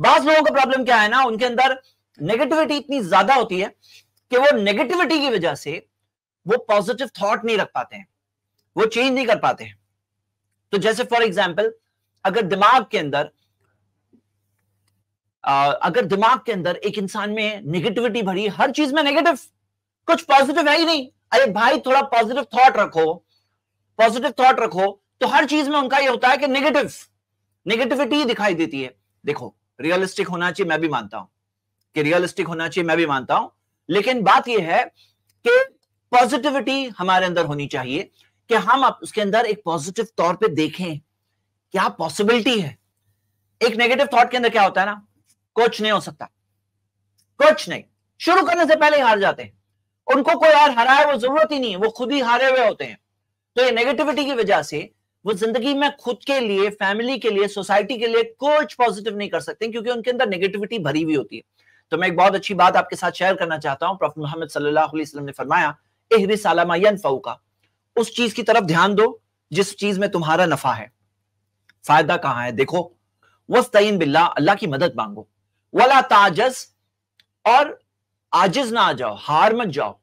बास लोगों का प्रॉब्लम क्या है ना उनके अंदर नेगेटिविटी इतनी ज्यादा होती है कि वो नेगेटिविटी की वजह से वो पॉजिटिव थॉट नहीं रख पाते हैं वो चेंज नहीं कर पाते हैं तो जैसे फॉर एग्जाम्पल अगर दिमाग के अंदर आ, अगर दिमाग के अंदर एक इंसान में नेगेटिविटी भरी हर चीज में नेगेटिव कुछ पॉजिटिव है ही नहीं अरे भाई थोड़ा पॉजिटिव थॉट रखो पॉजिटिव थॉट रखो तो हर चीज में उनका ये होता है कि नेगेटिव नेगेटिविटी दिखाई देती है देखो रियलिस्टिक होना चाहिए मैं भी मानता हूं कि रियलिस्टिक होना चाहिए मैं भी मानता हूं लेकिन बात यह है कि पॉजिटिविटी हमारे अंदर होनी चाहिए कि हम उसके अंदर एक पॉजिटिव तौर पे देखें क्या पॉसिबिलिटी है एक नेगेटिव थॉट के अंदर क्या होता है ना कुछ नहीं हो सकता कुछ नहीं शुरू करने से पहले ही हार जाते हैं उनको कोई और हराए वो जरूरत ही नहीं है वो खुद ही हारे हुए होते हैं तो ये नेगेटिविटी की वजह से वो जिंदगी में खुद के लिए फैमिली के लिए सोसाइटी के लिए कुछ पॉजिटिव नहीं कर सकते क्योंकि उनके अंदर नेगेटिविटी भरी हुई होती है तो मैं एक बहुत अच्छी बात आपके साथ शेयर करना चाहता हूँ प्रॉफिट मोहम्मद सल्लाम ने फरमाया उस चीज की तरफ ध्यान दो जिस चीज में तुम्हारा नफा है फायदा कहाँ है देखो वस्तईन बिल्ला अल्लाह की मदद मांगो वाला ताजस और आजिज ना आ जाओ हार मत जाओ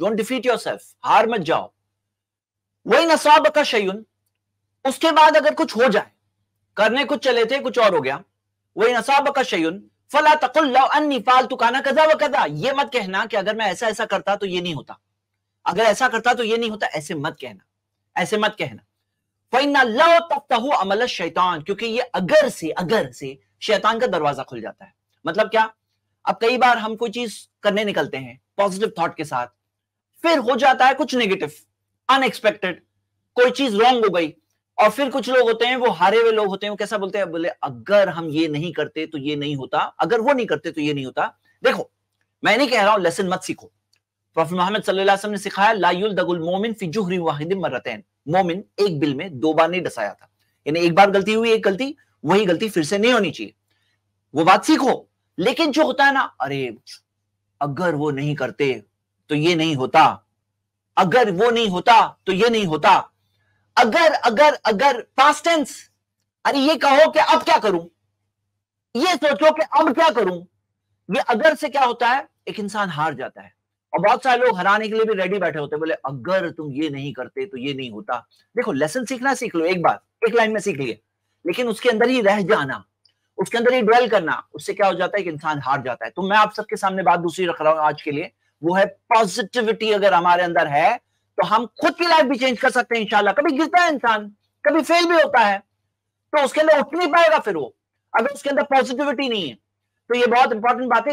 डोंट डिफीट योर हार मत जाओ वही नसाब का शयुन उसके बाद अगर कुछ हो जाए करने कुछ चले थे कुछ और हो गया वही नसाब का शयुन फला तकुल्लानी फालतू काना कदा व कदा ये मत कहना कि अगर मैं ऐसा ऐसा करता तो ये नहीं होता अगर ऐसा करता तो ये नहीं होता ऐसे मत कहना ऐसे मत कहना फैना लो तख्ता अमल शैतान क्योंकि ये अगर से अगर से शैतान का दरवाजा खुल जाता है मतलब क्या अब कई बार हम कोई चीज करने निकलते हैं पॉजिटिव थॉट के साथ फिर हो जाता है कुछ नेगेटिव अनएक्सपेक्टेड कोई चीज रॉन्ग हो गई और फिर कुछ लोग होते हैं वो हारे हुए लोग होते हैं वो कैसा बोलते हैं बोले अगर हम ये नहीं करते तो ये नहीं होता अगर वो नहीं करते तो ये नहीं होता देखो मैं नहीं कह रहा हूं लेसन मत सीखो प्रॉफिट मोहम्मद सल्लल्लाहु ने सिखाया लायुल दगुल मोमिन फी जुहरी मरतैन मोमिन एक बिल में दो बार नहीं डसाया था यानी एक बार गलती हुई एक गलती वही गलती फिर से नहीं होनी चाहिए वो बात सीखो लेकिन जो होता है ना अरे अगर वो नहीं करते तो ये नहीं होता अगर वो नहीं होता तो ये नहीं होता अगर अगर अगर पास टेंस अरे ये कहो कि अब क्या करूं ये सोचो कि अब क्या करूं ये अगर से क्या होता है एक इंसान हार जाता है और बहुत सारे लोग हराने के लिए भी रेडी बैठे होते हैं बोले अगर तुम ये नहीं करते तो ये नहीं होता देखो लेसन सीखना सीख लो एक बार एक लाइन में सीख लिए लेकिन उसके अंदर ही रह जाना उसके अंदर ही ड्वेल करना उससे क्या हो जाता है कि इंसान हार जाता है तो मैं आप सबके सामने बात दूसरी रख रहा हूं आज के लिए वो है पॉजिटिविटी अगर हमारे अंदर है तो हम खुद की लाइफ भी चेंज कर सकते हैं इंशाला कभी गिरता है इंसान कभी फेल भी होता है तो उसके अंदर उठ नहीं पाएगा फिर वो अगर उसके अंदर पॉजिटिविटी नहीं है तो ये बहुत इंपॉर्टेंट बात है